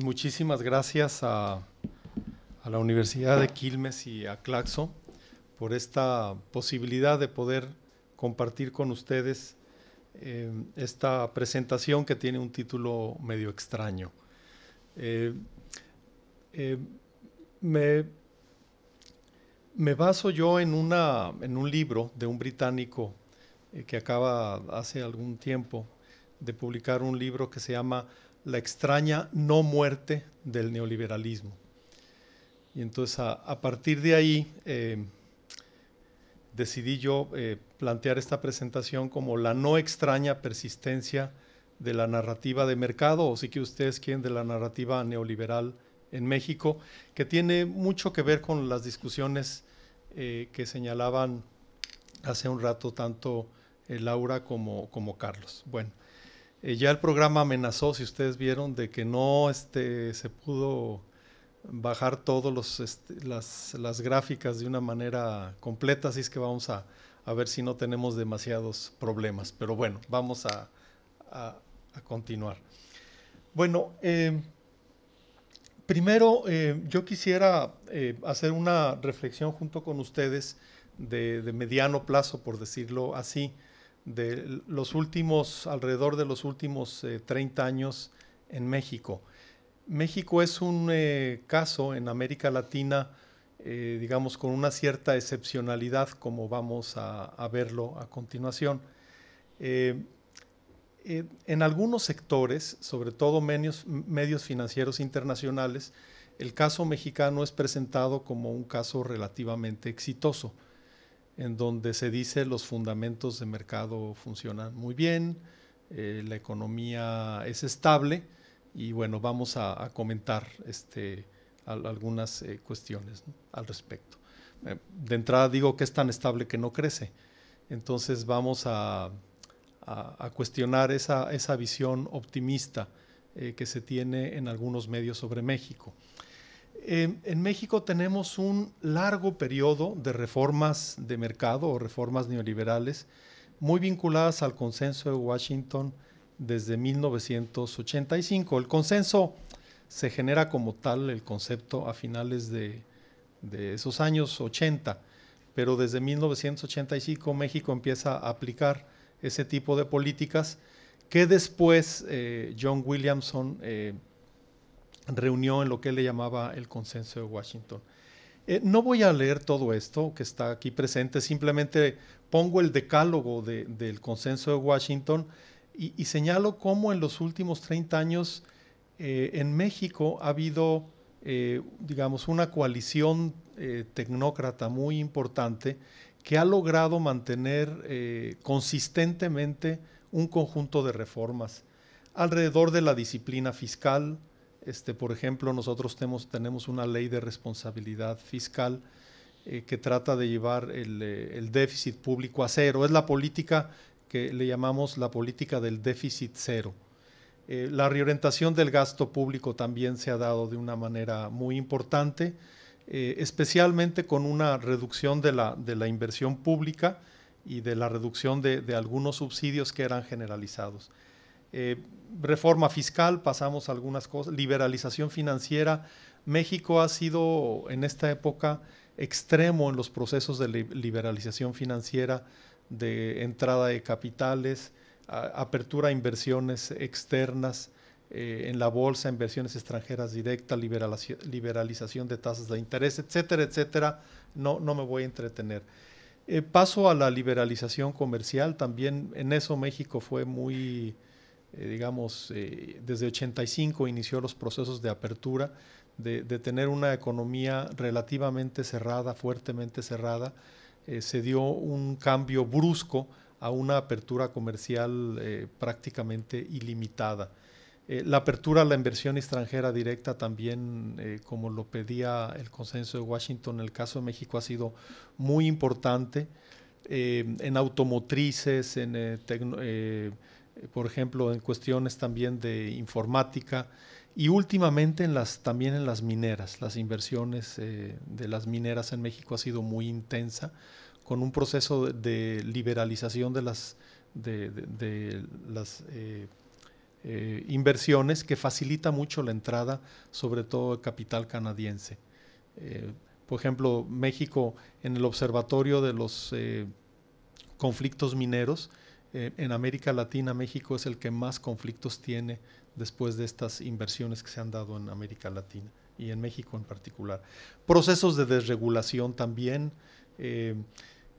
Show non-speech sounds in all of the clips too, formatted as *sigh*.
muchísimas gracias a, la Universidad de Quilmes y a Claxo por esta posibilidad de poder compartir con ustedes eh, esta presentación que tiene un título medio extraño. Eh, eh, me, baso yo en, una, en un libro de un británico que acaba hace algún tiempo de publicar un libro que se llama la extraña no muerte del neoliberalismo. Y entonces a, partir de ahí eh, decidí yo eh, plantear esta presentación como la no extraña persistencia de la narrativa de mercado, o sí que ustedes quieren, de la narrativa neoliberal en México, que tiene mucho que ver con las discusiones eh, que señalaban hace un rato tanto Laura como, como Carlos. Bueno, eh, ya el programa amenazó, si ustedes vieron, de que no este, se pudo bajar todas este, las, gráficas de una manera completa, así es que vamos a, ver si no tenemos demasiados problemas. Pero bueno, vamos a, continuar. Bueno, eh, primero eh, yo quisiera hacer una reflexión junto con ustedes de mediano plazo, por decirlo así, de los últimos, alrededor de los últimos 30 eh, años en México. México es un eh, caso en América Latina, eh, digamos, con una cierta excepcionalidad, como vamos a, verlo a continuación. en algunos sectores, sobre todo medios financieros internacionales, el caso mexicano es presentado como un caso relativamente exitoso en donde se dice los fundamentos de mercado funcionan muy bien, eh, la economía es estable y bueno, vamos a, comentar este, algunas eh, cuestiones al respecto. Eh, de entrada digo que es tan estable que no crece, entonces vamos a, cuestionar esa, visión optimista que se tiene en algunos medios sobre México en México tenemos un largo periodo de reformas de mercado o reformas neoliberales muy vinculadas al consenso de Washington desde 1985. El consenso se genera como tal el concepto a finales de, esos años 80, pero desde 1985 México empieza a aplicar ese tipo de políticas que después eh, John Williamson eh, reunió en lo que él le llamaba el consenso de Washington. Eh, no voy a leer todo esto que está aquí presente, simplemente pongo el decálogo del consenso de Washington y, señalo cómo en los últimos 30 años eh, en México ha habido, eh, digamos, una coalición tecnócrata muy importante que ha logrado mantener consistentemente un conjunto de reformas alrededor de la disciplina fiscal, este, por ejemplo, nosotros tenemos, una ley de responsabilidad fiscal eh, que trata de llevar eh, el, déficit público a cero. Es la política que le llamamos la política del déficit cero. Eh, la reorientación del gasto público también se ha dado de una manera muy importante, especialmente con una reducción de la, inversión pública y de la reducción de algunos subsidios que eran generalizados. Eh, reforma fiscal, pasamos algunas cosas, liberalización financiera. México ha sido en esta época extremo en los procesos de liberalización financiera, de entrada de capitales, apertura a inversiones externas eh, en la bolsa, inversiones extranjeras directas, liberalización de tasas de interés, etcétera, etcétera. No, no me voy a entretener. Eh, paso a la liberalización comercial. También en eso México fue muy eh, digamos, eh, desde 85 inició los procesos de apertura, de, tener una economía relativamente cerrada, fuertemente cerrada, eh, se dio un cambio brusco a una apertura comercial prácticamente ilimitada. la apertura a la inversión extranjera directa también, como lo pedía el consenso de Washington, el caso de México ha sido muy importante en automotrices, en eh, por ejemplo, en cuestiones también de informática y últimamente también en las mineras. Las inversiones eh, de las mineras en México ha sido muy intensa, con un proceso de, liberalización de las, de, las eh, inversiones que facilita mucho la entrada, sobre todo de capital canadiense. por ejemplo, México en el observatorio de los conflictos mineros, eh, en América Latina, México es el que más conflictos tiene después de estas inversiones que se han dado en América Latina y en México en particular. Procesos de desregulación también, eh,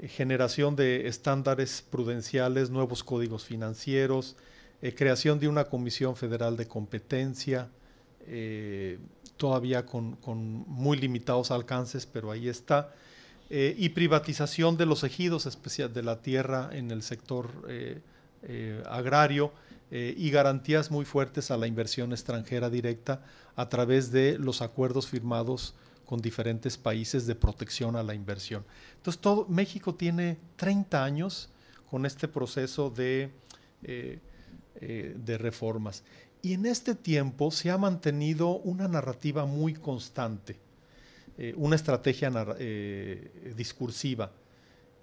generación de estándares prudenciales, nuevos códigos financieros, eh, creación de una Comisión Federal de Competencia, todavía con muy limitados alcances, pero ahí está. Eh, y privatización de los ejidos, especial de la tierra en el sector eh, eh, agrario y garantías muy fuertes a la inversión extranjera directa a través de los acuerdos firmados con diferentes países de protección a la inversión. Entonces, todo, México tiene 30 años con este proceso de, de reformas. Y en este tiempo se ha mantenido una narrativa muy constante eh, una estrategia eh, discursiva.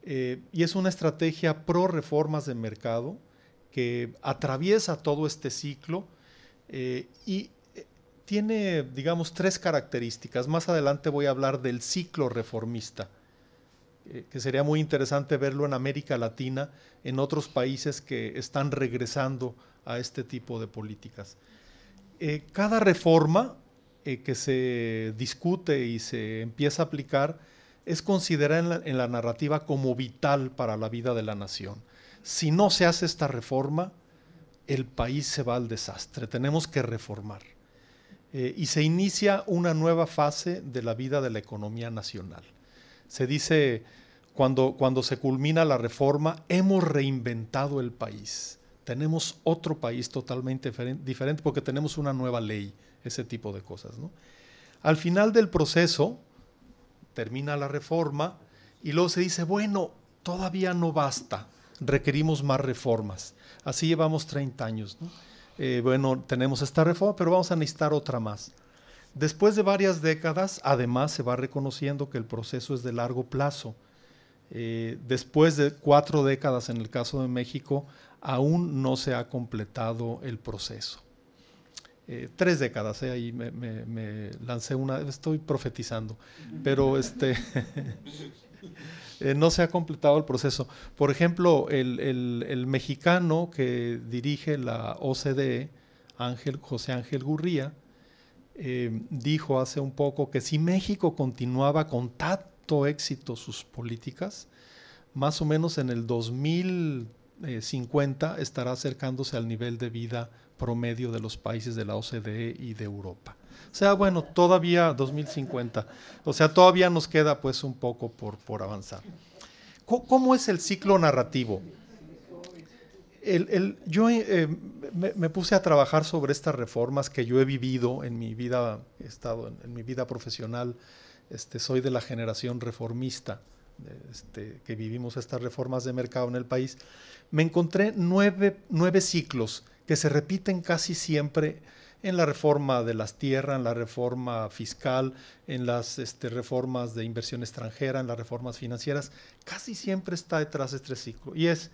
Eh, y es una estrategia pro reformas de mercado que atraviesa todo este ciclo y tiene, digamos, tres características. Más adelante voy a hablar del ciclo reformista, que sería muy interesante verlo en América Latina, en otros países que están regresando a este tipo de políticas. cada reforma eh, que se discute y se empieza a aplicar es considerada en la, narrativa como vital para la vida de la nación. Si no se hace esta reforma, el país se va al desastre, tenemos que reformar. Eh, y se inicia una nueva fase de la vida de la economía nacional. Se dice, cuando, cuando se culmina la reforma, hemos reinventado el país tenemos otro país totalmente diferente, porque tenemos una nueva ley ese tipo de cosas. ¿no? Al final del proceso, termina la reforma y luego se dice, bueno, todavía no basta, requerimos más reformas. Así llevamos 30 años. Eh, bueno, tenemos esta reforma, pero vamos a necesitar otra más. Después de varias décadas, además, se va reconociendo que el proceso es de largo plazo. Eh, después de cuatro décadas, en el caso de México, aún no se ha completado el proceso. Eh, tres décadas, eh, ahí me, lancé una, estoy profetizando, pero este, *laughs* eh, no se ha completado el proceso. Por ejemplo, el, mexicano que dirige la OCDE, Ángel, José Ángel Gurría, dijo hace un poco que si México continuaba con tanto éxito sus políticas, más o menos en el 2000 50 eh, estará acercándose al nivel de vida promedio de los países de la OCDE y de Europa. O sea, bueno, todavía 2050, o sea, todavía nos queda pues un poco por, por avanzar. ¿Cómo, es el ciclo narrativo? yo eh, me, puse a trabajar sobre estas reformas que yo he vivido en mi vida, estado en, en mi vida profesional, este, soy de la generación reformista este, que vivimos estas reformas de mercado en el país, me encontré nueve, ciclos que se repiten casi siempre en la reforma de las tierras, en la reforma fiscal, en las este, reformas de inversión extranjera, en las reformas financieras, casi siempre está detrás de este ciclo. Y es,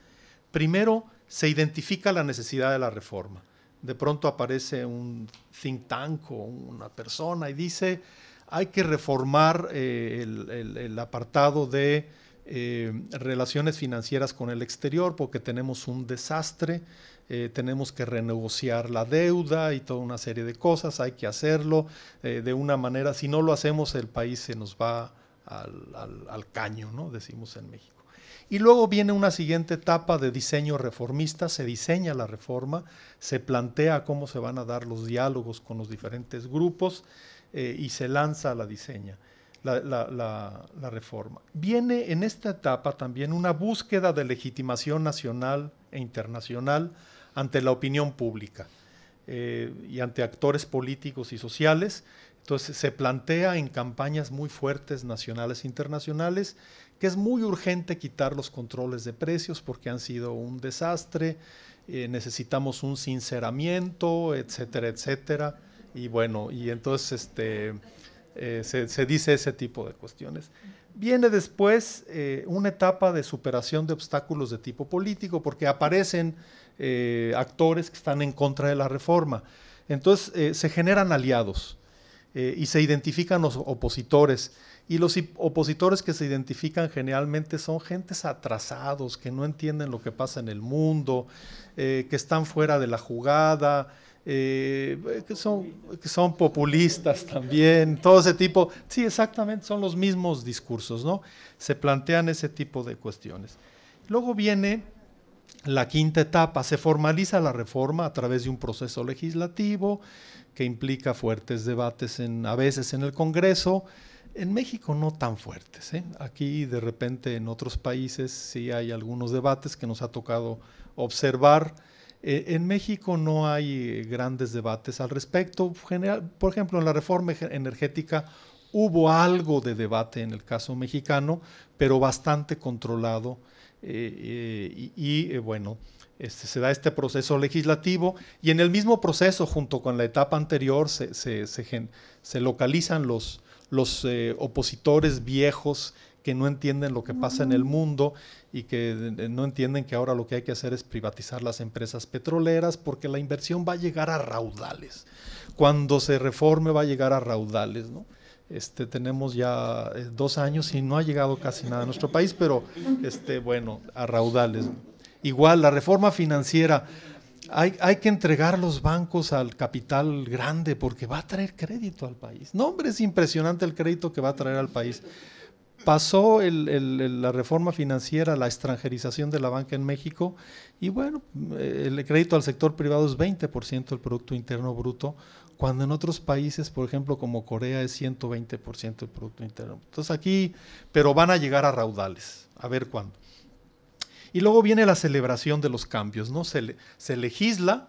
primero, se identifica la necesidad de la reforma. De pronto aparece un think tank o una persona y dice, hay que reformar eh, el, apartado de eh, relaciones financieras con el exterior porque tenemos un desastre, eh, tenemos que renegociar la deuda y toda una serie de cosas, hay que hacerlo de una manera, si no lo hacemos el país se nos va al, caño, ¿no? decimos en México. Y luego viene una siguiente etapa de diseño reformista, se diseña la reforma, se plantea cómo se van a dar los diálogos con los diferentes grupos eh, y se lanza la diseña, la, la, reforma. Viene en esta etapa también una búsqueda de legitimación nacional e internacional ante la opinión pública eh, y ante actores políticos y sociales. Entonces se plantea en campañas muy fuertes nacionales e internacionales que es muy urgente quitar los controles de precios porque han sido un desastre, eh, necesitamos un sinceramiento, etcétera, etcétera y bueno, y entonces este, eh, se, dice ese tipo de cuestiones. Viene después eh, una etapa de superación de obstáculos de tipo político, porque aparecen eh, actores que están en contra de la reforma. Entonces se generan aliados y se identifican los opositores. Y los opositores que se identifican generalmente son gentes atrasados, que no entienden lo que pasa en el mundo, que están fuera de la jugada, eh, eh, que, son, populistas también, todo ese tipo. Sí, exactamente, son los mismos discursos, ¿no? Se plantean ese tipo de cuestiones. Luego viene la quinta etapa, se formaliza la reforma a través de un proceso legislativo que implica fuertes debates a veces en el Congreso. En México no tan fuertes. ¿eh? Aquí de repente en otros países sí hay algunos debates que nos ha tocado observar eh, en México no hay eh, grandes debates al respecto. por ejemplo, en la reforma energética hubo algo de debate en el caso mexicano, pero bastante controlado. Eh, y, bueno, este, se da este proceso legislativo y en el mismo proceso, junto con la etapa anterior, se, localizan los, opositores viejos que no entienden lo que pasa en el mundo y que eh, no entienden que ahora lo que hay que hacer es privatizar las empresas petroleras porque la inversión va a llegar a raudales. Cuando se reforme va a llegar a raudales, ¿no? Este, tenemos ya eh, dos años y no ha llegado casi nada a nuestro país, pero este, bueno, a raudales. Igual, la reforma financiera, hay, hay, que entregar los bancos al capital grande porque va a traer crédito al país. No, hombre, es impresionante el crédito que va a traer al país pasó la reforma financiera, la extranjerización de la banca en México y bueno, eh, el crédito al sector privado es 20% del Producto Interno Bruto, cuando en otros países, por ejemplo, como Corea es 120% del Producto Interno. Entonces aquí, pero van a llegar a raudales, a ver cuándo. Y luego viene la celebración de los cambios, ¿no? Se, se legisla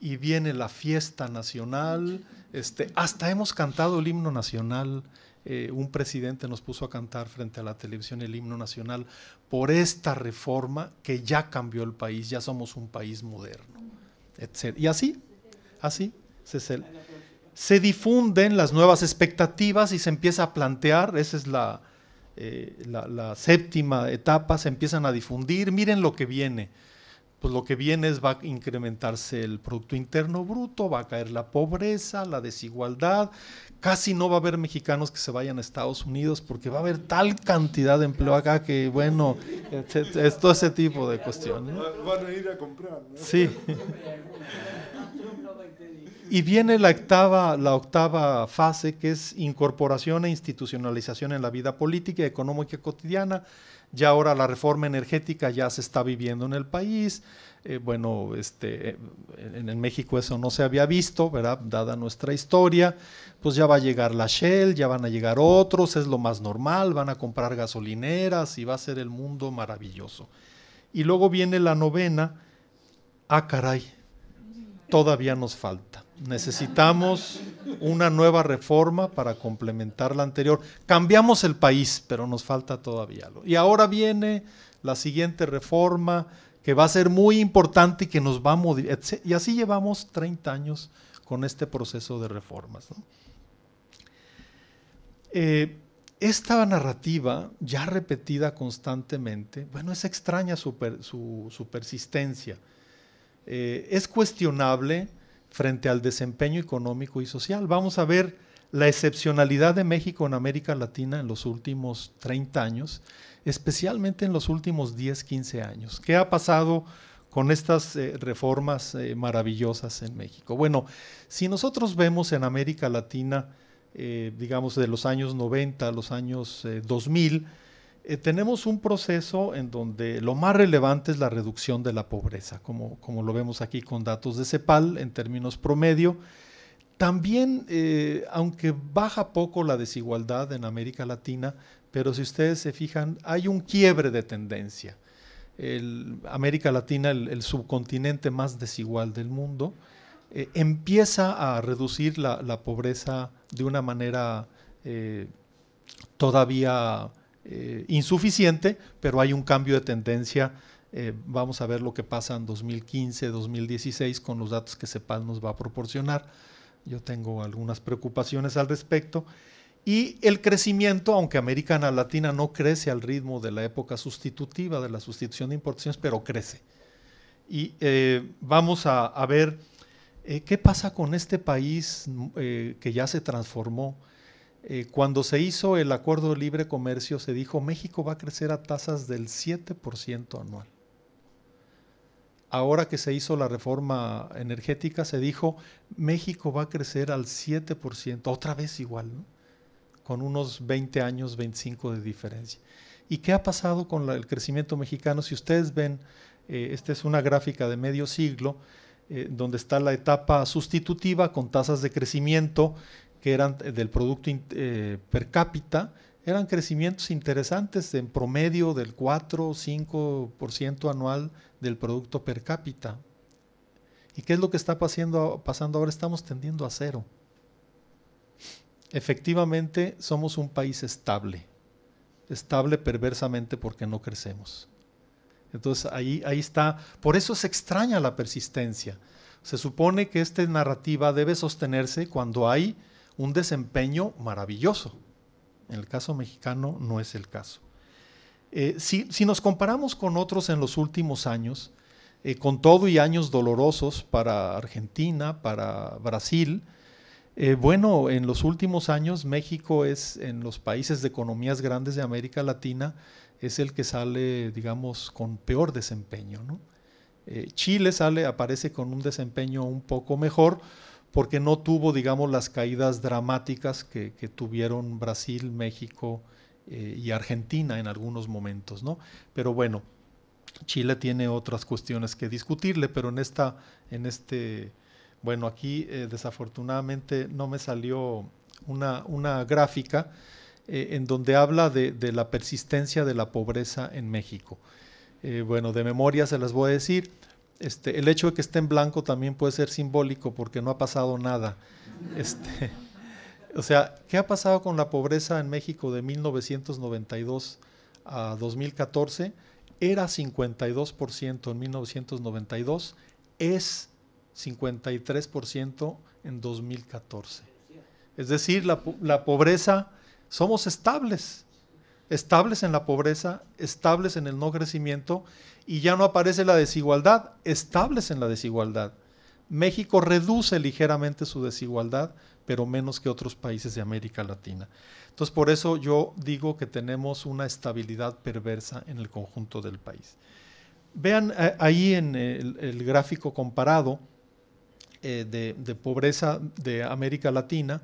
y viene la fiesta nacional, este, hasta hemos cantado el himno nacional eh, un presidente nos puso a cantar frente a la televisión el himno nacional por esta reforma que ya cambió el país, ya somos un país moderno. Y así, así, Se difunden las nuevas expectativas y se empieza a plantear, esa es la, eh, séptima etapa, se empiezan a difundir, miren lo que viene pues lo que viene es va a incrementarse el Producto Interno Bruto, va a caer la pobreza, la desigualdad, casi no va a haber mexicanos que se vayan a Estados Unidos porque va a haber tal cantidad de empleo acá que, bueno, es, todo ese tipo de cuestiones. Van a ir a comprar. Sí. Y viene la octava, la octava fase que es incorporación e institucionalización en la vida política y económica cotidiana ya ahora la reforma energética ya se está viviendo en el país. Eh, bueno, este, eh, en, en, México eso no se había visto, ¿verdad? Dada nuestra historia, pues ya va a llegar la Shell, ya van a llegar otros, es lo más normal, van a comprar gasolineras y va a ser el mundo maravilloso. Y luego viene la novena, ah, caray, todavía nos falta. Necesitamos una nueva reforma para complementar la anterior. Cambiamos el país, pero nos falta todavía. Y ahora viene la siguiente reforma que va a ser muy importante y que nos va a Y así llevamos 30 años con este proceso de reformas. Eh, esta narrativa, ya repetida constantemente, bueno, es extraña su, persistencia. Eh, es cuestionable frente al desempeño económico y social. Vamos a ver la excepcionalidad de México en América Latina en los últimos 30 años, especialmente en los últimos 10, 15 años. ¿Qué ha pasado con estas eh, reformas eh, maravillosas en México? Bueno, si nosotros vemos en América Latina, eh, digamos, de los años 90 a los años 2000, eh, tenemos un proceso en donde lo más relevante es la reducción de la pobreza, como, lo vemos aquí con datos de CEPAL en términos promedio. También, eh, aunque baja poco la desigualdad en América Latina, pero si ustedes se fijan, hay un quiebre de tendencia. América Latina, el, subcontinente más desigual del mundo, eh, empieza a reducir la, pobreza de una manera todavía eh, insuficiente, pero hay un cambio de tendencia. Eh, vamos a ver lo que pasa en 2015, 2016 con los datos que sepan nos va a proporcionar. Yo tengo algunas preocupaciones al respecto. Y el crecimiento, aunque América Latina no crece al ritmo de la época sustitutiva, de la sustitución de importaciones, pero crece. Y eh, vamos a, ver qué pasa con este país que ya se transformó eh, cuando se hizo el acuerdo de libre comercio, se dijo México va a crecer a tasas del 7% anual. Ahora que se hizo la reforma energética, se dijo México va a crecer al 7%, otra vez igual, con unos 20 años, 25 de diferencia. ¿Y qué ha pasado con el crecimiento mexicano? Si ustedes ven, eh, esta es una gráfica de medio siglo, eh, donde está la etapa sustitutiva con tasas de crecimiento que eran eh, del producto eh, per cápita, eran crecimientos interesantes en promedio del 4 o 5% anual del producto per cápita. ¿Y qué es lo que está pasando, pasando ahora? Estamos tendiendo a cero. Efectivamente, somos un país estable, estable perversamente porque no crecemos. Entonces ahí, ahí está, por eso se extraña la persistencia. Se supone que esta narrativa debe sostenerse cuando hay un desempeño maravilloso. En el caso mexicano no es el caso. Eh, si, nos comparamos con otros en los últimos años, eh, con todo y años dolorosos para Argentina, para Brasil, eh, bueno, en los últimos años México es, en los países de economías grandes de América Latina, es el que sale, digamos, con peor desempeño. Chile sale, aparece con un desempeño un poco mejor, porque no tuvo, digamos, las caídas dramáticas que, tuvieron Brasil, México eh, y Argentina en algunos momentos, ¿no? Pero bueno, Chile tiene otras cuestiones que discutirle, pero en esta, en este, bueno, aquí eh, desafortunadamente no me salió una, gráfica eh, en donde habla de, la persistencia de la pobreza en México. bueno, de memoria se las voy a decir. Este, el hecho de que esté en blanco también puede ser simbólico porque no ha pasado nada. Este, *laughs* o sea, ¿qué ha pasado con la pobreza en México de 1992 a 2014? Era 52% en 1992, es 53% en 2014. Es decir, la, la pobreza, somos estables, estables en la pobreza, estables en el no crecimiento y ya no aparece la desigualdad, establecen la desigualdad. México reduce ligeramente su desigualdad, pero menos que otros países de América Latina. Entonces, por eso yo digo que tenemos una estabilidad perversa en el conjunto del país. Vean eh, ahí en el, gráfico comparado eh, de, pobreza de América Latina,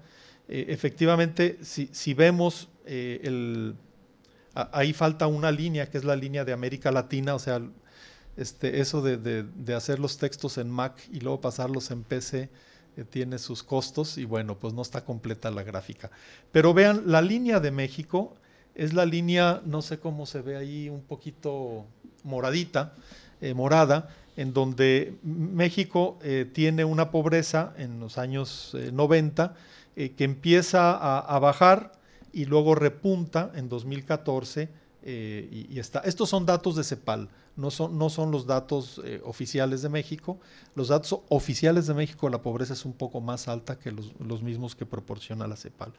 eh, efectivamente, si vemos el, ahí falta una línea, que es la línea de América Latina, o sea, este, eso de, hacer los textos en Mac y luego pasarlos en PC eh, tiene sus costos y bueno, pues no está completa la gráfica. Pero vean, la línea de México es la línea, no sé cómo se ve ahí, un poquito moradita, eh, morada, en donde México eh, tiene una pobreza en los años 90 que empieza a bajar y luego repunta en 2014 eh, y, está. Estos son datos de CEPAL, no son, no son los datos eh, oficiales de México. Los datos oficiales de México, la pobreza es un poco más alta que los, mismos que proporciona la CEPAL.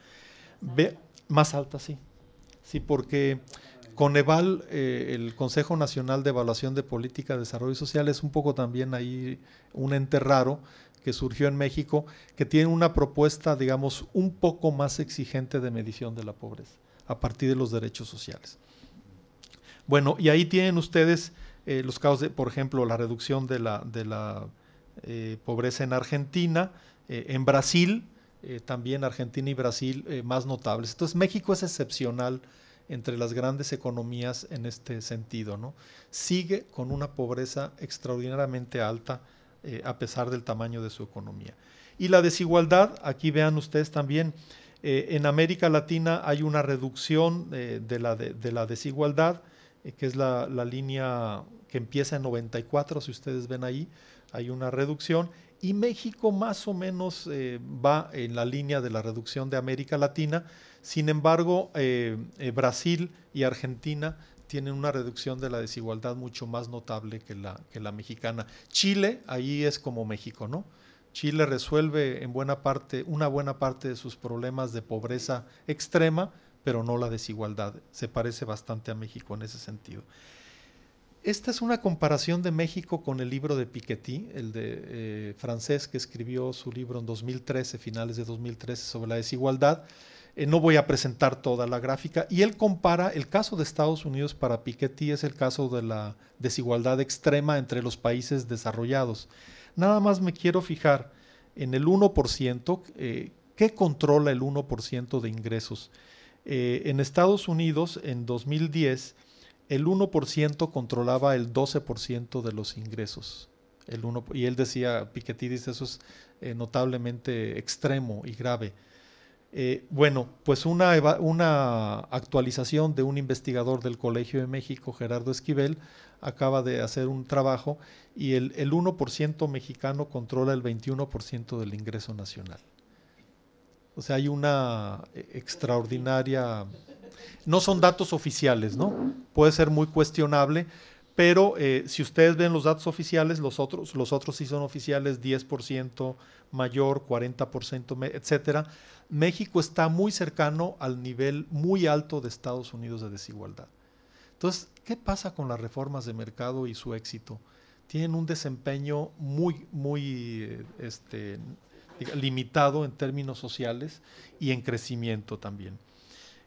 Ve, más alta, sí. Sí, porque Coneval, EVAL, eh, el Consejo Nacional de Evaluación de Política, de Desarrollo Social, es un poco también ahí un ente raro que surgió en México, que tiene una propuesta, digamos, un poco más exigente de medición de la pobreza a partir de los derechos sociales. Bueno, y ahí tienen ustedes eh, los casos de, por ejemplo, la reducción de la, eh, pobreza en Argentina, eh, en Brasil, también Argentina y Brasil más notables. Entonces México es excepcional entre las grandes economías en este sentido, ¿no? Sigue con una pobreza extraordinariamente alta eh, a pesar del tamaño de su economía. Y la desigualdad, aquí vean ustedes también, eh, en América Latina hay una reducción eh, de, la desigualdad, que es la, línea que empieza en 94, si ustedes ven ahí, hay una reducción, y México más o menos va en la línea de la reducción de América Latina. Sin embargo, Brasil y Argentina tienen una reducción de la desigualdad mucho más notable que la, que la mexicana. Chile, ahí es como México, ¿no? Chile resuelve en buena parte, una buena parte de sus problemas de pobreza extrema, pero no la desigualdad. Se parece bastante a México en ese sentido. Esta es una comparación de México con el libro de Piketty, el de eh, francés que escribió su libro en 2013, finales de 2013, sobre la desigualdad. Eh, no voy a presentar toda la gráfica. Y él compara el caso de Estados Unidos para Piketty, es el caso de la desigualdad extrema entre los países desarrollados. Nada más me quiero fijar en el 1%, que eh, ¿qué controla el 1% de ingresos? Eh, en Estados Unidos, en 2010, el 1% controlaba el 12% de los ingresos. y él decía, Piketty dice, eso es notablemente extremo y grave. Eh, bueno, pues una, actualización de un investigador del Colegio de México, Gerardo Esquivel, acaba de hacer un trabajo y el, el 1% mexicano controla el 21% del ingreso nacional. O sea, hay una eh, extraordinaria... No son datos oficiales, ¿no? Puede ser muy cuestionable, pero eh, si ustedes ven los datos oficiales, los otros, los otros sí son oficiales, 10% mayor, 40%, etcétera. México está muy cercano al nivel muy alto de Estados Unidos de desigualdad. Entonces, ¿qué pasa con las reformas de mercado y su éxito? Tienen un desempeño muy, muy eh, este, limitado en términos sociales y en crecimiento también.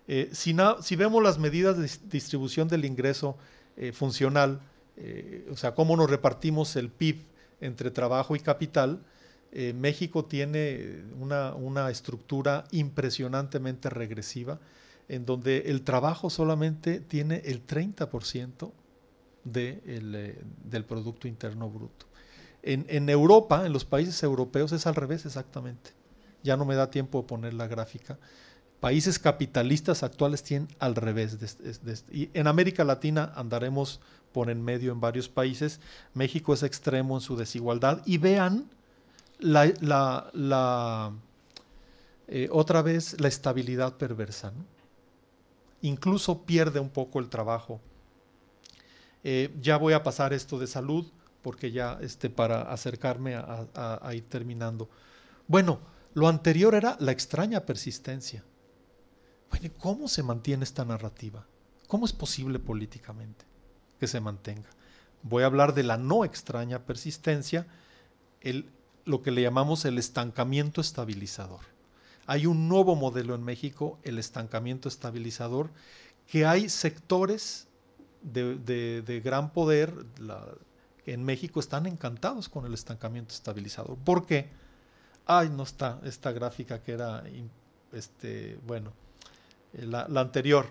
Eh, si vemos las medidas de distribución del ingreso, eh, funcional, eh, o sea, cómo nos repartimos el PIB entre trabajo y capital, eh, México tiene una, estructura impresionantemente regresiva, en donde el trabajo solamente tiene el 30% de el, del Producto Interno Bruto. En, en, Europa, en los países europeos, es al revés exactamente. Ya no me da tiempo de poner la gráfica, países capitalistas actuales tienen al revés. y en América Latina andaremos por en medio en varios países. México es extremo en su desigualdad. Y vean la, eh, otra vez la estabilidad perversa. Incluso pierde un poco el trabajo. Eh, ya voy a pasar esto de salud porque ya este, para acercarme a ir terminando. Bueno, lo anterior era la extraña persistencia. Bueno, ¿cómo se mantiene esta narrativa? ¿Cómo es posible políticamente que se mantenga? Voy a hablar de la no extraña persistencia, lo que le llamamos el estancamiento estabilizador. Hay un nuevo modelo en México, el estancamiento estabilizador, que hay sectores de, gran poder que en México están encantados con el estancamiento estabilizador. ¿Por qué? Ay, no está esta gráfica que era, este, bueno, eh, la, anterior.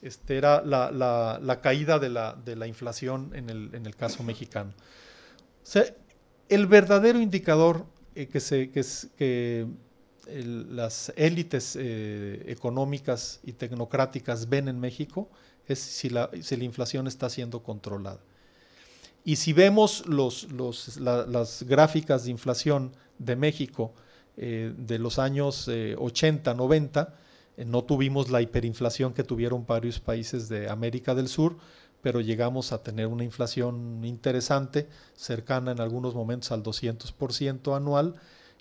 Este, era la, caída de, la, inflación en el, caso mexicano. el verdadero indicador eh, que, que, las élites eh, económicas y tecnocráticas ven en México es si la, inflación está siendo controlada. Y si vemos las gráficas de inflación de México de los años 80, 90, eh, no tuvimos la hiperinflación que tuvieron varios países de América del Sur, pero llegamos a tener una inflación interesante, cercana en algunos momentos al 200% anual,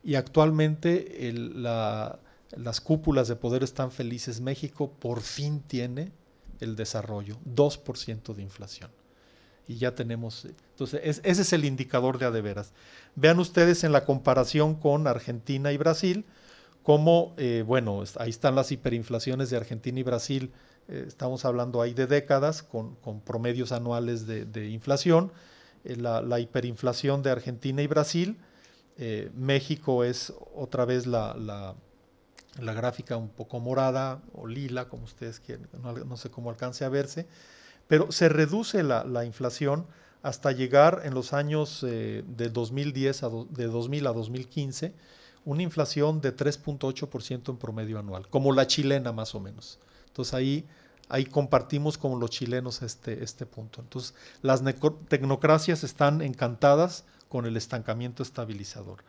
y actualmente las cúpulas de poder están felices. México por fin tiene el desarrollo, 2% de inflación. Y ya tenemos, eh, entonces ese es el indicador de adeveras. Vean ustedes en la comparación con Argentina y Brasil, como, eh, bueno, ahí están las hiperinflaciones de Argentina y Brasil, eh, estamos hablando ahí de décadas con, promedios anuales de, inflación, eh, la, hiperinflación de Argentina y Brasil, México es otra vez la, gráfica un poco morada o lila, como ustedes quieren, no, sé cómo alcance a verse, pero se reduce la, inflación hasta llegar en los años de 2010 a de 2000 a 2015 una inflación de 3.8% en promedio anual, como la chilena más o menos. Entonces ahí, ahí compartimos como los chilenos este, este punto. Entonces las tecnocracias están encantadas con el estancamiento estabilizador.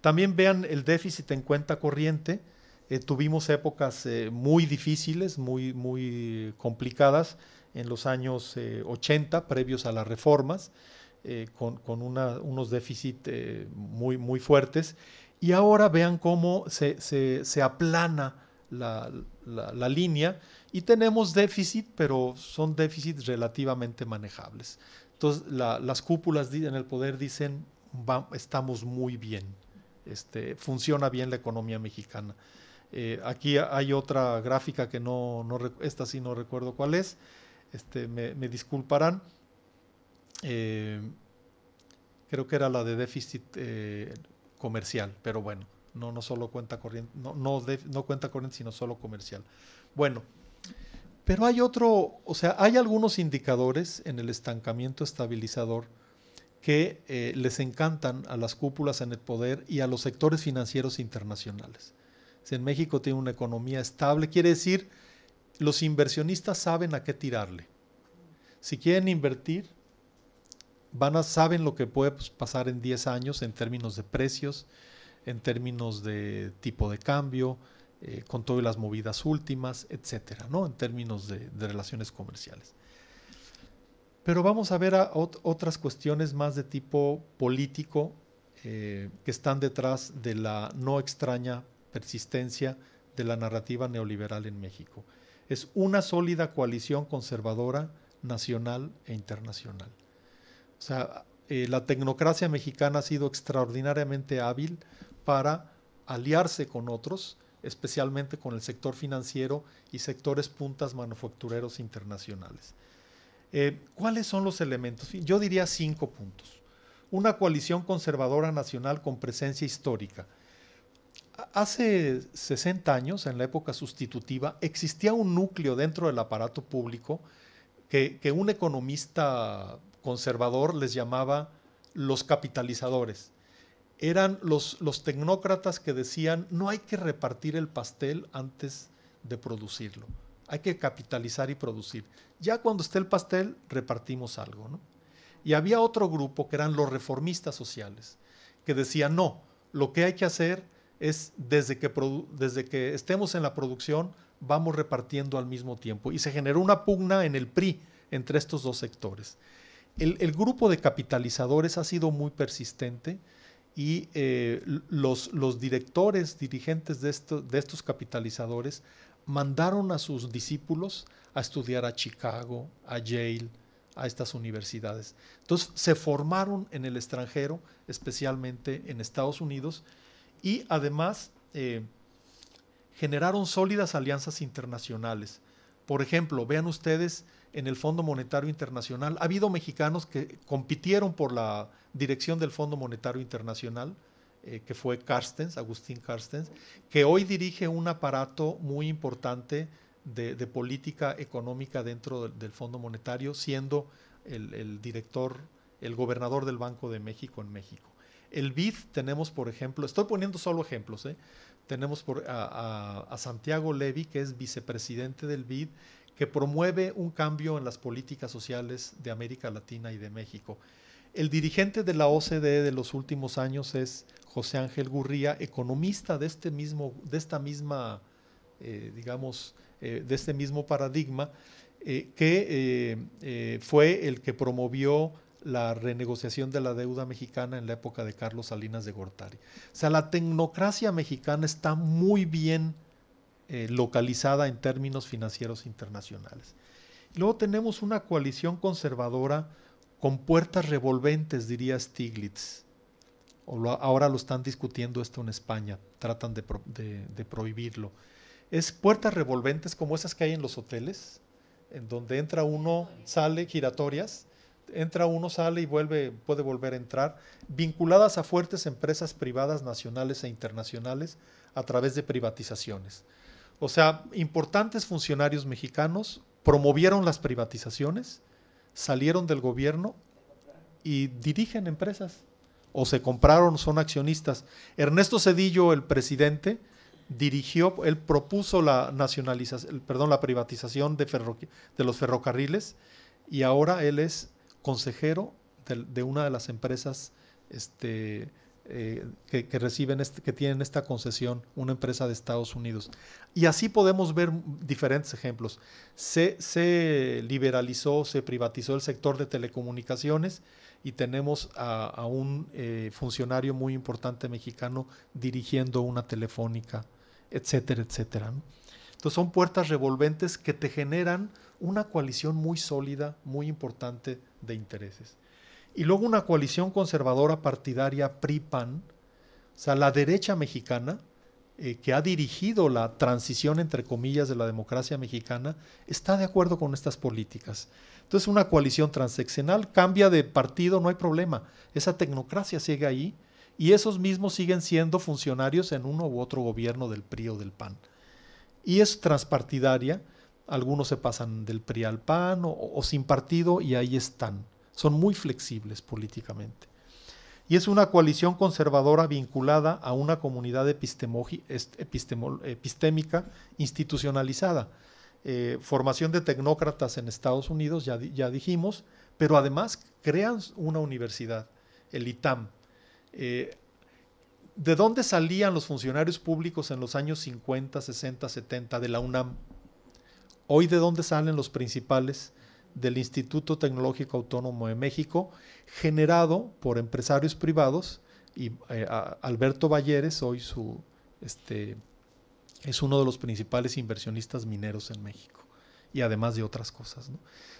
También vean el déficit en cuenta corriente. Eh, tuvimos épocas eh, muy difíciles, muy, muy complicadas en los años 80, eh, previos a las reformas, con, unos déficits muy, muy fuertes. Y ahora vean cómo se, aplana la, línea y tenemos déficit, pero son déficits relativamente manejables. Entonces, las cúpulas en el poder dicen, estamos muy bien, este, funciona bien la economía mexicana. Eh, aquí hay otra gráfica que no, no, esta sí no recuerdo cuál es, este, me, disculparán. Eh, creo que era la de déficit eh, comercial, pero bueno, no, no solo cuenta corriente, no, no, cuenta corriente, sino solo comercial. Bueno, pero hay otro, o sea, hay algunos indicadores en el estancamiento estabilizador que eh, les encantan a las cúpulas en el poder y a los sectores financieros internacionales. Si en México tiene una economía estable, quiere decir, los inversionistas saben a qué tirarle. Si quieren invertir, van a, saben lo que puede pues, pasar en 10 años en términos de precios, en términos de tipo de cambio, eh, con todas las movidas últimas, etcétera, ¿no? En términos de, relaciones comerciales. Pero vamos a ver otras cuestiones más de tipo político eh, que están detrás de la no extraña persistencia de la narrativa neoliberal en México. Es una sólida coalición conservadora nacional e internacional. O sea, eh, la tecnocracia mexicana ha sido extraordinariamente hábil para aliarse con otros, especialmente con el sector financiero y sectores puntas manufactureros internacionales. Eh, ¿Cuáles son los elementos? Yo diría cinco puntos. Una coalición conservadora nacional con presencia histórica. Hace 60 años, en la época sustitutiva, existía un núcleo dentro del aparato público que un economista conservador les llamaba los capitalizadores. Eran los, tecnócratas que decían, no hay que repartir el pastel antes de producirlo, hay que capitalizar y producir. Ya cuando esté el pastel, repartimos algo. Y había otro grupo que eran los reformistas sociales, que decían, no, lo que hay que hacer es desde que, desde que estemos en la producción, vamos repartiendo al mismo tiempo. Y se generó una pugna en el PRI entre estos dos sectores el, grupo de capitalizadores ha sido muy persistente y eh, los, directores, dirigentes de, estos capitalizadores mandaron a sus discípulos a estudiar a Chicago, a Yale, a estas universidades. Entonces se formaron en el extranjero, especialmente en Estados Unidos, y además eh, generaron sólidas alianzas internacionales. Por ejemplo, vean ustedes en el Fondo Monetario Internacional. Ha habido mexicanos que compitieron por la dirección del Fondo Monetario Internacional, eh, que fue Carstens, Agustín Carstens, que hoy dirige un aparato muy importante de, política económica dentro del, Fondo Monetario, siendo el, director, el gobernador del Banco de México en México. El BID tenemos, por ejemplo, estoy poniendo solo ejemplos, ¿eh? tenemos por, a, Santiago Levi, que es vicepresidente del BID, que promueve un cambio en las políticas sociales de América Latina y de México. El dirigente de la OCDE de los últimos años es José Ángel Gurría, economista de, este mismo, de esta misma, eh, digamos, eh, de este mismo paradigma, eh, que fue el que promovió la renegociación de la deuda mexicana en la época de Carlos Salinas de Gortari. O sea, la tecnocracia mexicana está muy bien eh, localizada en términos financieros internacionales. Luego tenemos una coalición conservadora con puertas revolventes, diría Stiglitz. O ahora lo están discutiendo esto en España, tratan de, de, prohibirlo. Es puertas revolventes como esas que hay en los hoteles, en donde entra uno, sale, giratorias, entra uno, sale y vuelve, puede volver a entrar, vinculadas a fuertes empresas privadas nacionales e internacionales a través de privatizaciones. O sea, importantes funcionarios mexicanos promovieron las privatizaciones, salieron del gobierno y dirigen empresas. O se compraron, son accionistas. Ernesto Cedillo, el presidente, dirigió, él propuso la nacionalización, perdón, la privatización de, de, los ferrocarriles y ahora él es consejero de, de una de las empresas este, eh, que, reciben, este, que tienen esta concesión, una empresa de Estados Unidos. Y así podemos ver diferentes ejemplos. Se, liberalizó, se privatizó el sector de telecomunicaciones y tenemos a, un eh, funcionario muy importante mexicano dirigiendo una telefónica, etcétera, etcétera. Entonces son puertas revolventes que te generan una coalición muy sólida, muy importante de intereses y luego una coalición conservadora partidaria PRI-PAN, o sea, la derecha mexicana, eh, que ha dirigido la transición, entre comillas, de la democracia mexicana, está de acuerdo con estas políticas. Entonces, una coalición transeccional cambia de partido, no hay problema. Esa tecnocracia sigue ahí y esos mismos siguen siendo funcionarios en uno u otro gobierno del PRI o del PAN. Y es transpartidaria, algunos se pasan del PRI al PAN o sin partido y ahí están son muy flexibles políticamente. Y es una coalición conservadora vinculada a una comunidad epistémica institucionalizada. Eh, formación de tecnócratas en Estados Unidos, ya, dijimos, pero además crean una universidad, el ITAM. Eh, ¿De dónde salían los funcionarios públicos en los años 50, 60, 70 de la UNAM? Hoy de dónde salen los principales del Instituto Tecnológico Autónomo de México, generado por empresarios privados y eh, Alberto Valleres, hoy su, este, es uno de los principales inversionistas mineros en México y además de otras cosas.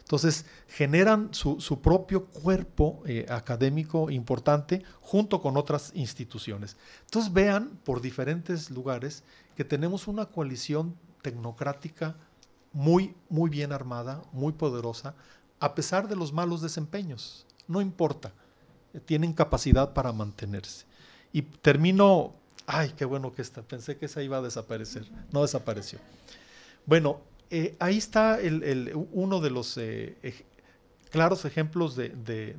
Entonces, generan su, propio cuerpo eh, académico importante junto con otras instituciones. Entonces, vean por diferentes lugares que tenemos una coalición tecnocrática muy, muy bien armada, muy poderosa, a pesar de los malos desempeños. No importa, tienen capacidad para mantenerse. Y termino, ay, qué bueno que está, pensé que esa iba a desaparecer, no desapareció. Bueno, eh, ahí está el, uno de los eh, claros ejemplos de,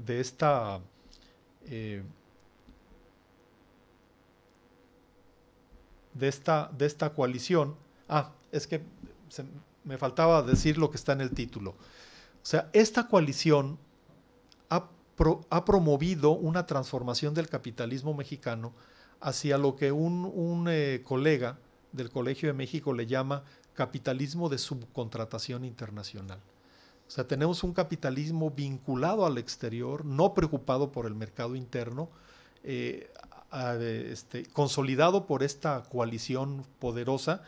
esta... Eh, de esta, de esta coalición. Ah, es que me faltaba decir lo que está en el título. O sea, esta coalición ha, promovido una transformación del capitalismo mexicano hacia lo que un, eh, colega del Colegio de México le llama capitalismo de subcontratación internacional. O sea, tenemos un capitalismo vinculado al exterior, no preocupado por el mercado interno, eh, este, consolidado por esta coalición poderosa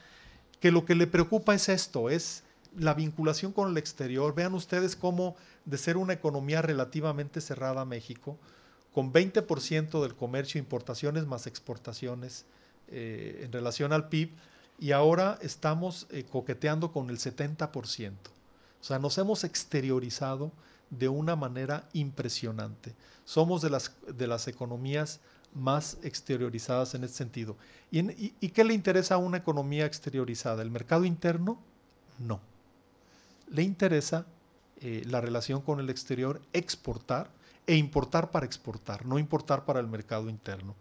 que lo que le preocupa es esto, es la vinculación con el exterior. Vean ustedes cómo de ser una economía relativamente cerrada a México, con 20% del comercio, importaciones más exportaciones eh, en relación al PIB, y ahora estamos eh, coqueteando con el 70%. O sea, nos hemos exteriorizado de una manera impresionante. Somos de las, de las economías más exteriorizadas en ese sentido. ¿Y, qué le interesa a una economía exteriorizada? ¿El mercado interno? No. Le interesa eh, la relación con el exterior, exportar e importar para exportar, no importar para el mercado interno.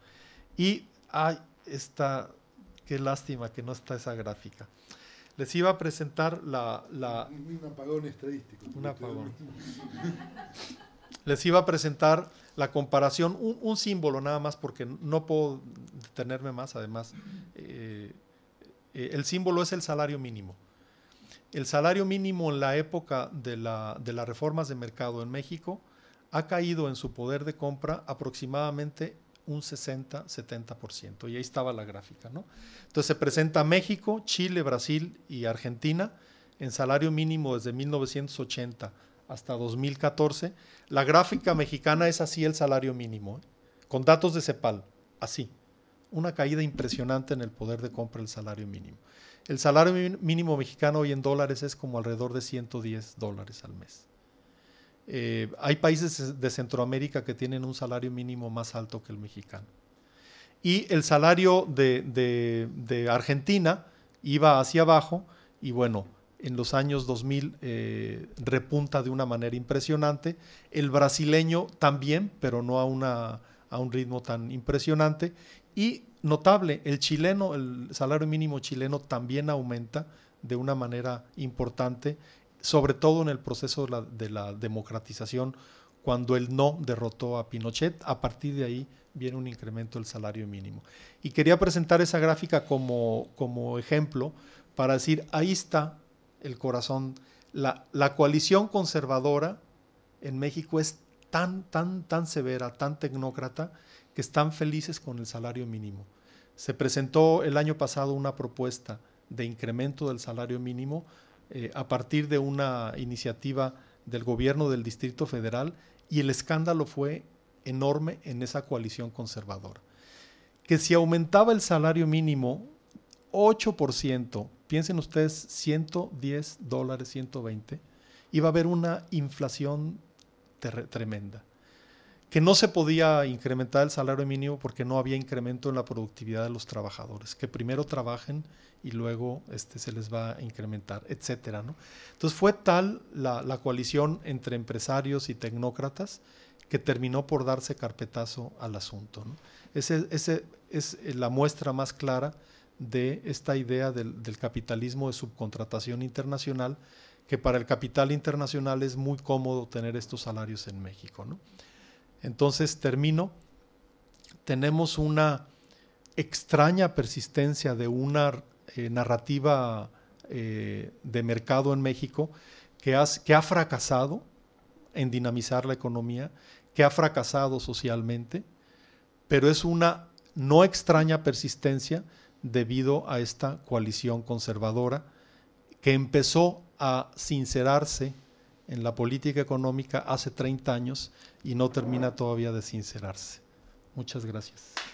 Y hay esta, qué lástima que no está esa gráfica. Les iba a presentar la... la un apagón estadístico. Un apagón. *laughs* *laughs* les iba a presentar la comparación, un, símbolo nada más, porque no puedo detenerme más, además. Eh, eh, el símbolo es el salario mínimo. El salario mínimo en la época de, de las reformas de mercado en México ha caído en su poder de compra aproximadamente un 60-70%. Y ahí estaba la gráfica, ¿no? Entonces se presenta México, Chile, Brasil y Argentina en salario mínimo desde 1980 hasta 2014, la gráfica mexicana es así el salario mínimo, ¿eh? con datos de CEPAL, así. Una caída impresionante en el poder de compra del salario mínimo. El salario mínimo mexicano hoy en dólares es como alrededor de 110 dólares al mes. Eh, hay países de Centroamérica que tienen un salario mínimo más alto que el mexicano. Y el salario de Argentina iba hacia abajo y bueno, en los años 2000 eh, repunta de una manera impresionante. El brasileño también, pero no a, una, a un ritmo tan impresionante. Y notable, el chileno, el salario mínimo chileno también aumenta de una manera importante, sobre todo en el proceso de la, democratización, cuando el no derrotó a Pinochet. A partir de ahí viene un incremento del salario mínimo. Y quería presentar esa gráfica como, como ejemplo para decir, ahí está el corazón. La, coalición conservadora en México es tan, tan, tan severa, tan tecnócrata, que están felices con el salario mínimo. Se presentó el año pasado una propuesta de incremento del salario mínimo eh, a partir de una iniciativa del gobierno del Distrito Federal y el escándalo fue enorme en esa coalición conservadora. Que si aumentaba el salario mínimo, 8%, piensen ustedes 110 dólares, 120, iba a haber una inflación tremenda. Que no se podía incrementar el salario mínimo porque no había incremento en la productividad de los trabajadores. Que primero trabajen y luego este, se les va a incrementar, etc. ¿no? Entonces fue tal la, coalición entre empresarios y tecnócratas que terminó por darse carpetazo al asunto. Esa ese es la muestra más clara de esta idea del, capitalismo de subcontratación internacional, que para el capital internacional es muy cómodo tener estos salarios en México. Entonces, termino, tenemos una extraña persistencia de una eh, narrativa eh, de mercado en México que, que ha fracasado en dinamizar la economía, que ha fracasado socialmente, pero es una no extraña persistencia debido a esta coalición conservadora que empezó a sincerarse en la política económica hace 30 años y no termina todavía de sincerarse. Muchas gracias.